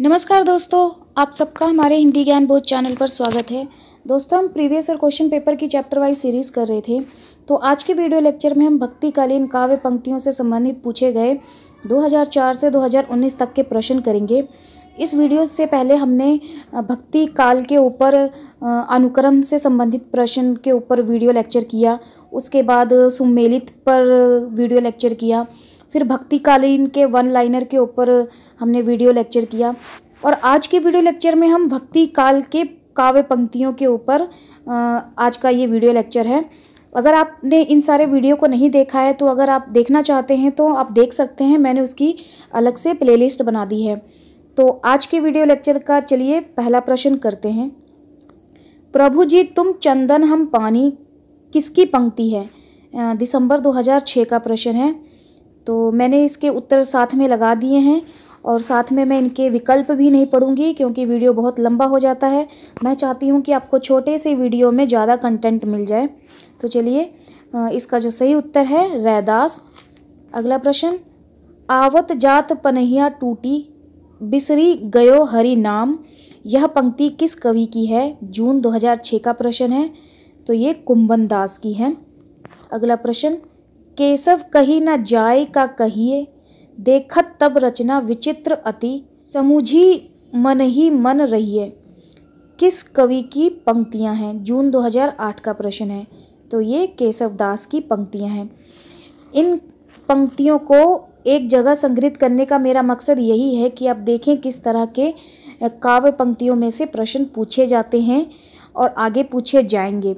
नमस्कार दोस्तों आप सबका हमारे हिंदी ज्ञान बोध चैनल पर स्वागत है दोस्तों हम प्रीवियस और क्वेश्चन पेपर की चैप्टर वाइज सीरीज कर रहे थे तो आज के वीडियो लेक्चर में हम भक्तिकालीन काव्य पंक्तियों से संबंधित पूछे गए 2004 से 2019 तक के प्रश्न करेंगे इस वीडियो से पहले हमने भक्ति काल के ऊपर अनुक्रम से संबंधित प्रश्न के ऊपर वीडियो लेक्चर किया उसके बाद सुमेलित पर वीडियो लेक्चर किया फिर भक्ति कालीन के वन लाइनर के ऊपर हमने वीडियो लेक्चर किया और आज के वीडियो लेक्चर में हम भक्ति काल के काव्य पंक्तियों के ऊपर आज का ये वीडियो लेक्चर है अगर आपने इन सारे वीडियो को नहीं देखा है तो अगर आप देखना चाहते हैं तो आप देख सकते हैं मैंने उसकी अलग से प्लेलिस्ट बना दी है तो आज के वीडियो लेक्चर का चलिए पहला प्रश्न करते हैं प्रभु जी तुम चंदन हम पानी किसकी पंक्ति है दिसंबर 2006 का प्रश्न है तो मैंने इसके उत्तर साथ में लगा दिए हैं और साथ में मैं इनके विकल्प भी नहीं पढ़ूंगी क्योंकि वीडियो बहुत लंबा हो जाता है मैं चाहती हूँ कि आपको छोटे से वीडियो में ज़्यादा कंटेंट मिल जाए तो चलिए इसका जो सही उत्तर है रैदास अगला प्रश्न आवत जात पनहिया टूटी बिसरी गयो हरि नाम यह पंक्ति किस कवि की है जून 2006 का प्रश्न है तो ये कुंभन दास की है अगला प्रश्न केशव कही न जाय का कहिए देखत तब रचना विचित्र अति समूझी मन ही मन रहिए किस कवि की पंक्तियां हैं जून 2008 का प्रश्न है तो ये केशव दास की पंक्तियां हैं इन पंक्तियों को एक जगह संग्रहित करने का मेरा मकसद यही है कि आप देखें किस तरह के काव्य पंक्तियों में से प्रश्न पूछे जाते हैं और आगे पूछे जाएंगे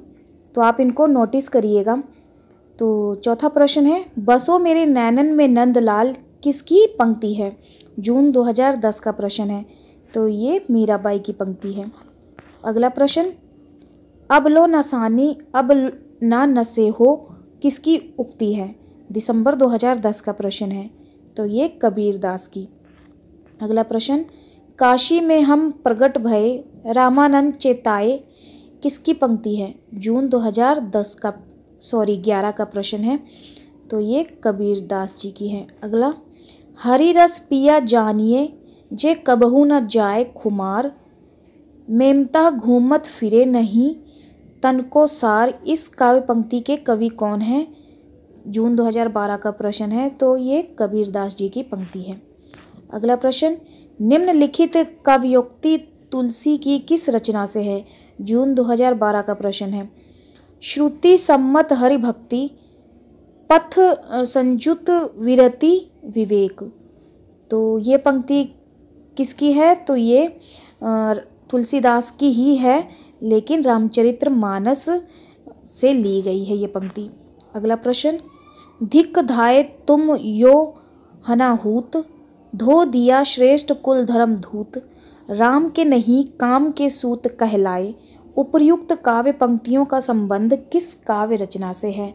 तो आप इनको नोटिस करिएगा तो चौथा प्रश्न है बसो मेरे नैनन में नंदलाल किसकी पंक्ति है जून 2010 का प्रश्न है तो ये मीराबाई की पंक्ति है अगला प्रश्न अब लो नसानी अब ना नसे हो किसकी उक्ति है दिसंबर 2010 का प्रश्न है तो ये कबीर दास की अगला प्रश्न काशी में हम प्रगट भय रामानंद चेताए किसकी पंक्ति है जून 2010 का सॉरी ग्यारह का प्रश्न है तो ये कबीर दास जी की है अगला हरी रस पिया जानिए जे कबहू न जाए खुमार मेमता घूमत फिरे नहीं तन को सार इस काव्य पंक्ति के कवि कौन हैं जून 2012 का प्रश्न है तो ये कबीर दास जी की पंक्ति है अगला प्रश्न निम्नलिखित काव्योक्ति तुलसी की किस रचना से है जून 2012 का प्रश्न है श्रुति सम्मत हरि भक्ति पथ संयुत विरति विवेक तो ये पंक्ति किसकी है तो ये तुलसीदास की ही है लेकिन रामचरित्र मानस से ली गई है ये पंक्ति अगला प्रश्न धिक धाय तुम यो हनाहूत धो दिया श्रेष्ठ कुल धर्म धूत राम के नहीं काम के सूत कहलाए उपर्युक्त काव्य पंक्तियों का संबंध किस काव्य रचना से है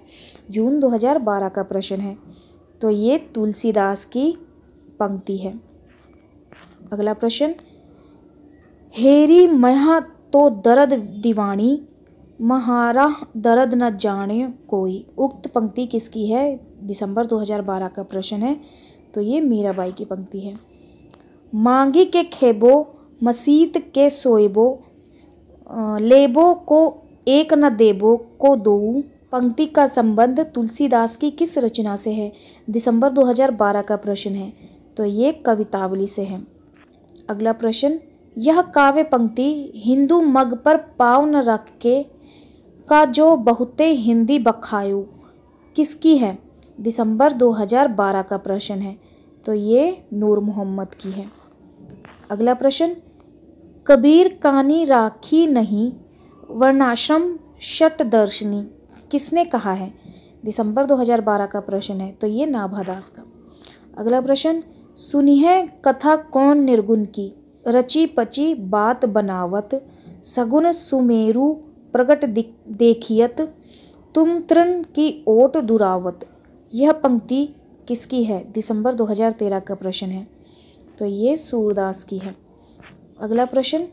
जून 2012 का प्रश्न है तो ये तुलसीदास की पंक्ति है अगला प्रश्न हेरी महा तो दर्द दीवाणी महारा दर्द न जाने कोई उक्त पंक्ति किसकी है दिसंबर 2012 का प्रश्न है तो ये मीराबाई की पंक्ति है मांगी के खेबो मसीत के सोएबो लेबो को एक न देबो को दो पंक्ति का संबंध तुलसीदास की किस रचना से है दिसंबर 2012 का प्रश्न है तो ये कवितावली से है अगला प्रश्न यह काव्य पंक्ति हिंदू मग पर पाव न रख के का जो बहुते हिंदी बखायु किसकी है दिसंबर 2012 का प्रश्न है तो ये नूर मोहम्मद की है अगला प्रश्न कबीर कानी राखी नहीं वर्णाश्रम शट दर्शनी किसने कहा है दिसंबर 2012 का प्रश्न है तो ये नाभादास का अगला प्रश्न है कथा कौन निर्गुण की रची पची बात बनावत सगुन सुमेरु प्रकट देखियत तुम तृण की ओट दुरावत यह पंक्ति किसकी है दिसंबर 2013 का प्रश्न है तो ये सूरदास की है अगला प्रश्न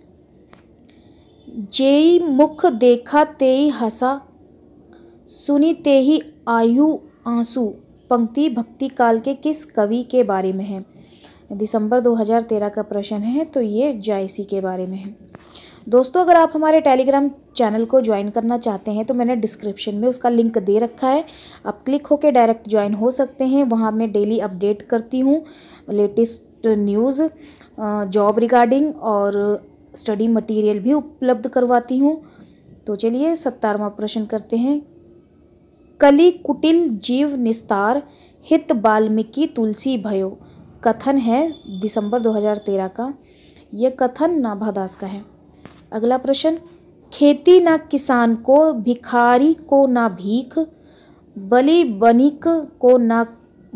जेई मुख देखा तेई हसा सुनी तेही आयु आंसू पंक्ति भक्ति काल के किस कवि के बारे में है दिसंबर 2013 का प्रश्न है तो ये जायसी के बारे में है दोस्तों अगर आप हमारे टेलीग्राम चैनल को ज्वाइन करना चाहते हैं तो मैंने डिस्क्रिप्शन में उसका लिंक दे रखा है आप क्लिक होकर डायरेक्ट ज्वाइन हो सकते हैं वहाँ मैं डेली अपडेट करती हूँ लेटेस्ट न्यूज़ जॉब रिगार्डिंग और स्टडी मटेरियल भी उपलब्ध करवाती हूँ तो चलिए सत्तारवा प्रश्न करते हैं कली कुटिल जीव निस्तार हित बाल्मीकि तुलसी भयो कथन है दिसंबर 2013 का यह कथन नाभादास का है अगला प्रश्न खेती ना किसान को भिखारी को ना भीख बलि बनिक को ना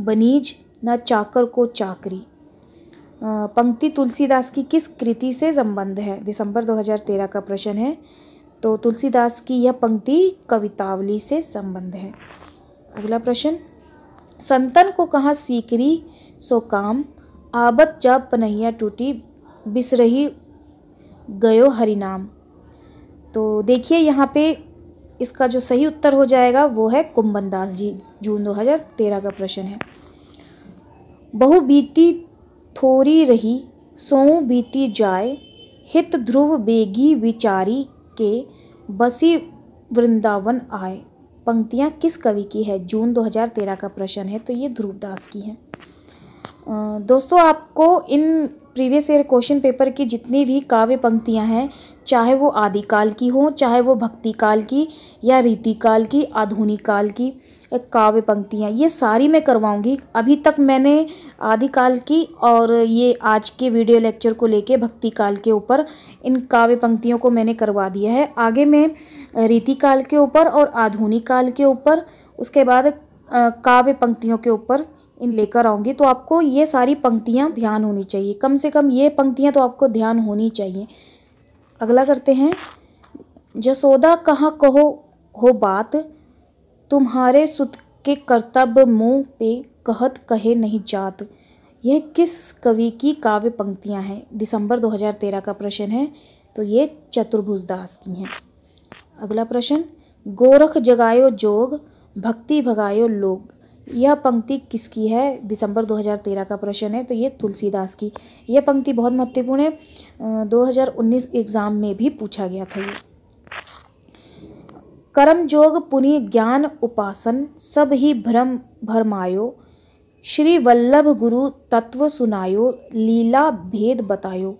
बनीज ना चाकर को चाकरी पंक्ति तुलसीदास की किस कृति से संबंध है दिसंबर 2013 का प्रश्न है तो तुलसीदास की यह पंक्ति कवितावली से संबंध है अगला प्रश्न संतन को कहा सीकरी सो काम आबत जब पनैया टूटी बिसरही गयो हरिनाम तो देखिए यहाँ पे इसका जो सही उत्तर हो जाएगा वो है कुंभन दास जी जून 2013 का प्रश्न है बहु बीती थोरी रही सों बीती जाए हित ध्रुव बेगी विचारी के बसी वृंदावन आए पंक्तियाँ किस कवि की है जून 2013 का प्रश्न है तो ये ध्रुवदास की है दोस्तों आपको इन प्रीवियस ईयर क्वेश्चन पेपर की जितनी भी काव्य पंक्तियाँ हैं चाहे वो आदिकाल की हों चाहे वो भक्ति काल की या रीतिकाल की आधुनिक काल की काव्य पंक्तियाँ ये सारी मैं करवाऊँगी अभी तक मैंने आदिकाल की और ये आज के वीडियो लेक्चर को लेके भक्ति काल के ऊपर इन काव्य पंक्तियों को मैंने करवा दिया है आगे मैं रीतिकाल के ऊपर और आधुनिक काल के ऊपर उसके बाद काव्य पंक्तियों के ऊपर इन लेकर आऊँगी तो आपको ये सारी पंक्तियाँ ध्यान होनी चाहिए कम से कम ये पंक्तियाँ तो आपको ध्यान होनी चाहिए अगला करते हैं जसोदा कहाँ कहो हो बात तुम्हारे सुत के कर्तव्य मुँह पे कहत कहे नहीं जात यह किस कवि की काव्य पंक्तियाँ हैं दिसंबर 2013 का प्रश्न है तो ये चतुर्भुज दास की हैं अगला प्रश्न गोरख जगायो जोग भक्ति भगायो लोग यह पंक्ति किसकी है दिसंबर 2013 का प्रश्न है तो ये तुलसीदास की यह पंक्ति बहुत महत्वपूर्ण है 2019 एग्जाम में भी पूछा गया था ये कर्म जोग पुनि ज्ञान उपासन सब ही भ्रम भरमायो श्री वल्लभ गुरु तत्व सुनायो लीला भेद बतायो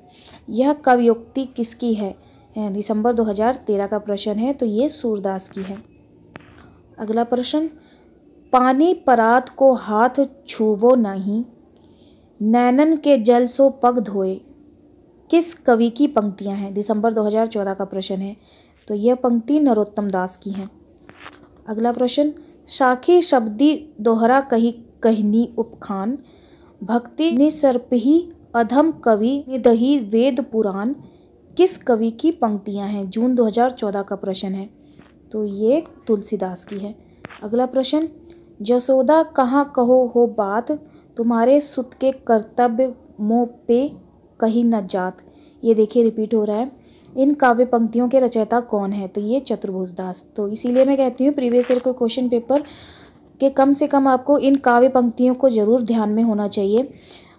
यह कवयुक्ति किसकी है दिसंबर 2013 का प्रश्न है तो ये सूरदास की है अगला प्रश्न पानी परात को हाथ छूबो नहीं नैनन के जल सो पग धोए किस कवि की पंक्तियां हैं दिसंबर 2014 का प्रश्न है तो यह पंक्ति नरोत्तम दास की है अगला प्रश्न शाखी शब्दी दोहरा कही कहनी उपखान भक्ति निसर्पही अधम कवि निदही वेद पुराण किस कवि की पंक्तियां हैं जून 2014 का प्रश्न है तो ये तुलसीदास की है अगला प्रश्न जसोदा कहाँ कहो हो बात तुम्हारे सुत के कर्तव्य मोह पे कही न जात ये देखिए रिपीट हो रहा है इन काव्य पंक्तियों के रचयिता कौन है तो ये चतुर्भुज दास तो इसीलिए मैं कहती हूँ प्रीवियस ईयर के क्वेश्चन पेपर के कम से कम आपको इन काव्य पंक्तियों को ज़रूर ध्यान में होना चाहिए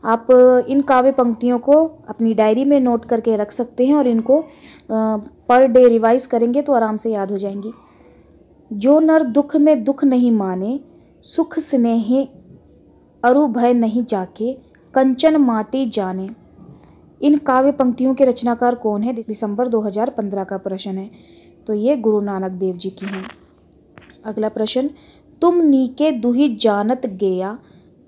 आप इन काव्य पंक्तियों को अपनी डायरी में नोट करके रख सकते हैं और इनको पर डे रिवाइज करेंगे तो आराम से याद हो जाएंगी जो नर दुख में दुख नहीं माने सुख स्नेह अरु भय नहीं जाके कंचन माटी जाने इन काव्य पंक्तियों के रचनाकार कौन है दिसंबर 2015 का प्रश्न है तो ये गुरु नानक देव जी की हैं अगला प्रश्न तुम नीके दुही जानत गया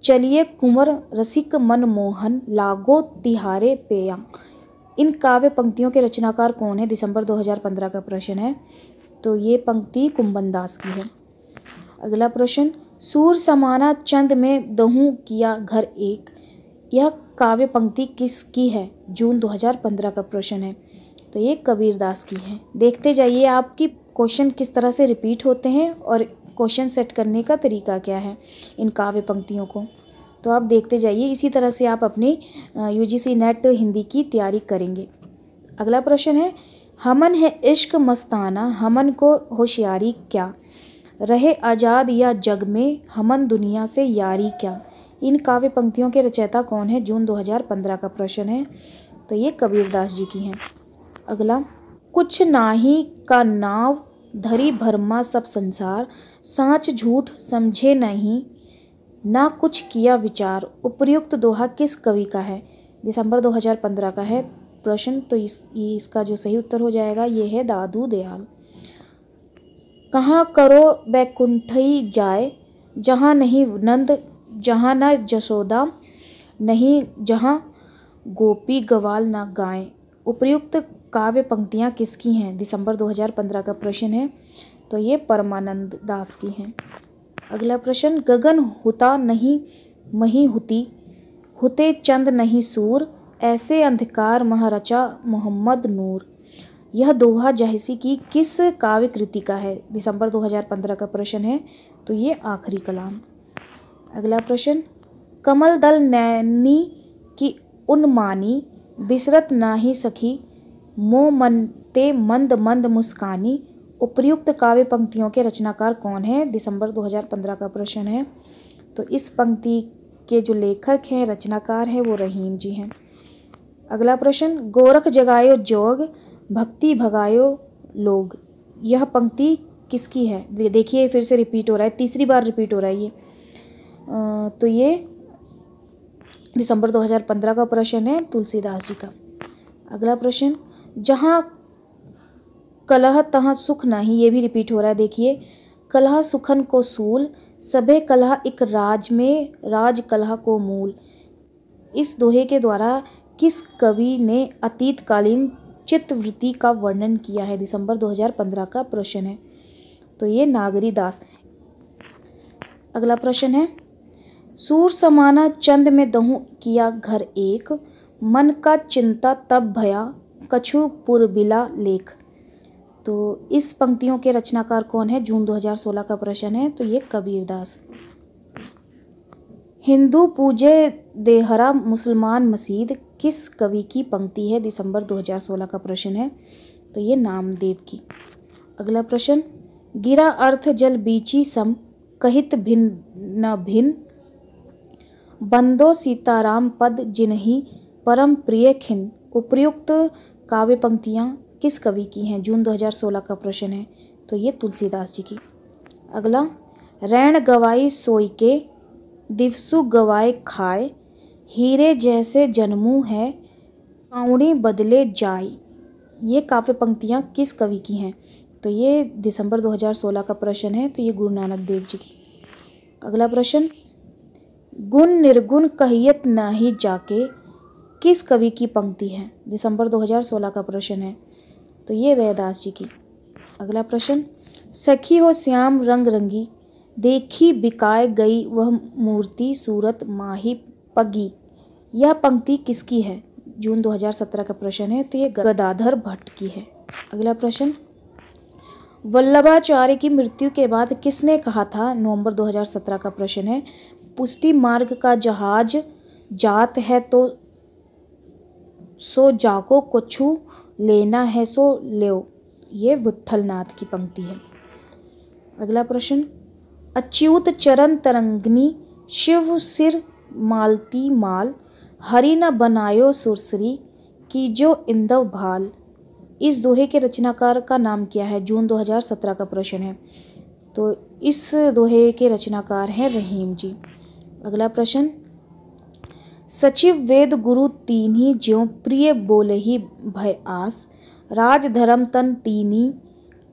चलिए कुंवर रसिक मनमोहन लागो तिहारे पेया इन काव्य पंक्तियों के रचनाकार कौन है दिसंबर 2015 का प्रश्न है तो ये पंक्ति कुंबन दास की है अगला प्रश्न सूर समाना चंद में दहू किया घर एक यह काव्य पंक्ति किसकी है जून 2015 का प्रश्न है तो ये कबीर दास की है देखते जाइए आपकी क्वेश्चन किस तरह से रिपीट होते हैं और क्वेश्चन सेट करने का तरीका क्या है इन काव्य पंक्तियों को तो आप देखते जाइए इसी तरह से आप अपनी यू नेट हिंदी की तैयारी करेंगे अगला प्रश्न है हमन है इश्क मस्ताना हमन को होशियारी क्या रहे आज़ाद या जग में हमन दुनिया से यारी क्या इन काव्य पंक्तियों के रचयिता कौन है जून 2015 का प्रश्न है तो ये कबीरदास जी की हैं अगला कुछ नाही का नाव धरी भरमा सब संसार साँच झूठ समझे नहीं ना कुछ किया विचार उपयुक्त दोहा किस कवि का है दिसंबर 2015 का है प्रश्न तो इस इसका जो सही उत्तर हो जाएगा ये है दादू दयाल कहाँ करो बैकुंठई जाए जहाँ नहीं नंद जहाँ न जसोदा नहीं जहाँ गोपी गवाल ना गाएं उपयुक्त काव्य पंक्तियाँ किसकी हैं दिसंबर 2015 का प्रश्न है तो ये परमानंद दास की हैं अगला प्रश्न गगन हुता नहीं मही हुती हुते चंद नहीं सूर ऐसे अंधकार महारचा मोहम्मद नूर यह दोहा जहसी की किस काव्य कृति का है दिसंबर 2015 का प्रश्न है तो ये आखिरी कलाम अगला प्रश्न कमल दल नैनी की उन्मानी बिसरत ना ही सखी मोह मनते मंद मंद मुस्कानी उपयुक्त काव्य पंक्तियों के रचनाकार कौन है दिसंबर 2015 का प्रश्न है तो इस पंक्ति के जो लेखक हैं रचनाकार हैं वो रहीम जी हैं अगला प्रश्न गोरख जगायो जोग भक्ति भगायो लोग यह पंक्ति किसकी है देखिए फिर से रिपीट हो रहा है तीसरी बार रिपीट हो रहा है ये तो ये दिसंबर 2015 का प्रश्न है तुलसीदास जी का अगला प्रश्न जहाँ कलह तहाँ सुख नहीं ये भी रिपीट हो रहा है देखिए कलह सुखन को सूल सभे कलह एक राज में राज कलह को मूल इस दोहे के द्वारा किस कवि ने अतीतकालीन चित्तवृत्ति का वर्णन किया है दिसंबर 2015 का प्रश्न है तो ये नागरी दास अगला प्रश्न है सूर समाना चंद में दहू किया घर एक मन का चिंता तब भया कछु पुरबिला लेख तो इस पंक्तियों के रचनाकार कौन है जून 2016 का प्रश्न है तो ये कबीर दास हिंदू पूजे देहरा मुसलमान मसीद किस कवि की पंक्ति है दिसंबर 2016 का प्रश्न है तो ये नामदेव की अगला प्रश्न गिरा अर्थ जल बीची सम कहित भिन्न न भिन्न बंदो सीताराम पद जिन्ही परम प्रिय खिन उपयुक्त काव्य पंक्तियाँ किस कवि की हैं जून 2016 का प्रश्न है तो ये तुलसीदास जी की अगला रैण गवाई सोई के दिवसु गवाए खाए हीरे जैसे जन्मू है पाउड़ी बदले जाय ये काफ़ी पंक्तियाँ किस कवि की हैं तो ये दिसंबर 2016 का प्रश्न है तो ये गुरु नानक देव जी की अगला प्रश्न गुण निर्गुण कहियत नाही जाके किस कवि की पंक्ति है दिसंबर 2016 का प्रश्न है तो ये रैदास जी की अगला प्रश्न सखी हो श्याम रंग रंगी देखी बिकाए गई वह मूर्ति सूरत माही पगी यह पंक्ति किसकी है जून 2017 का प्रश्न है तो ये गदाधर भट्ट की है अगला प्रश्न वल्लभाचार्य की मृत्यु के बाद किसने कहा था नवंबर 2017 का प्रश्न है पुष्टि मार्ग का जहाज जात है तो सो जाको कुछ लेना है सो ले ये विट्ठलनाथ की पंक्ति है अगला प्रश्न अच्युत चरण तरंगनी शिव सिर मालती माल हरि न बनायो सुरसरी की जो इंदव भाल इस दोहे के रचनाकार का नाम क्या है जून 2017 का प्रश्न है तो इस दोहे के रचनाकार हैं रहीम जी अगला प्रश्न सचिव वेद गुरु तीन ही ज्यो प्रिय बोले ही भय आस राज धर्म तन तीनी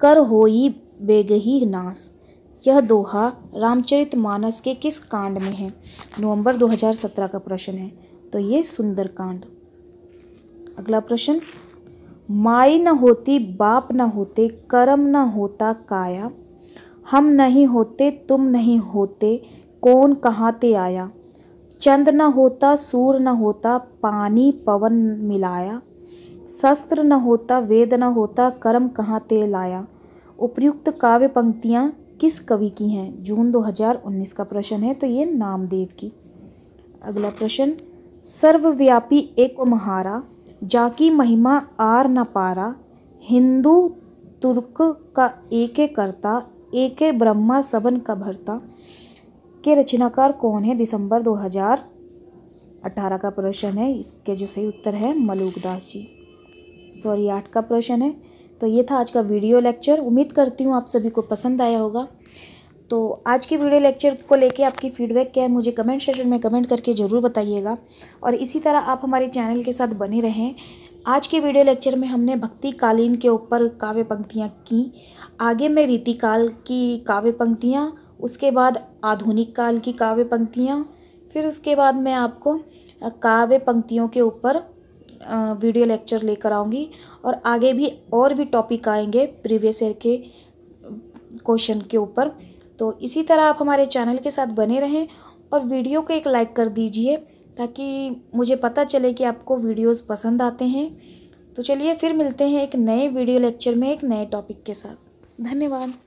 कर होई बेगही नास यह दोहा रामचरितमानस के किस कांड में है नवंबर 2017 का प्रश्न है तो ये सुंदर कांड अगला प्रश्न माई न होती बाप न होते कर्म न होता काया हम नहीं होते तुम नहीं होते कौन कहाँ ते आया चंद न होता सूर न होता पानी पवन मिलाया शस्त्र न होता वेद न होता कर्म कहाँ ते लाया उपयुक्त काव्य पंक्तियाँ किस कवि की हैं जून 2019 का प्रश्न है तो ये नामदेव की अगला प्रश्न सर्वव्यापी एक महारा जाकी महिमा आर न पारा हिंदू तुर्क का एक करता एक ब्रह्मा सबन का भरता के रचनाकार कौन है दिसंबर 2018 का प्रश्न है इसके जो सही उत्तर है मलूकदास जी सॉरी आठ का प्रश्न है तो ये था आज का वीडियो लेक्चर उम्मीद करती हूँ आप सभी को पसंद आया होगा तो आज के वीडियो लेक्चर को लेके आपकी फीडबैक क्या है मुझे कमेंट सेशन में कमेंट करके ज़रूर बताइएगा और इसी तरह आप हमारे चैनल के साथ बने रहें आज के वीडियो लेक्चर में हमने भक्ति कालीन के ऊपर काव्य पंक्तियाँ की आगे में रीतिकाल की काव्य पंक्तियाँ उसके बाद आधुनिक काल की काव्य पंक्तियाँ फिर उसके बाद मैं आपको काव्य पंक्तियों के ऊपर वीडियो लेक्चर लेकर आऊँगी और आगे भी और भी टॉपिक आएंगे प्रीवियस ईयर के क्वेश्चन के ऊपर तो इसी तरह आप हमारे चैनल के साथ बने रहें और वीडियो को एक लाइक कर दीजिए ताकि मुझे पता चले कि आपको वीडियोस पसंद आते हैं तो चलिए फिर मिलते हैं एक नए वीडियो लेक्चर में एक नए टॉपिक के साथ धन्यवाद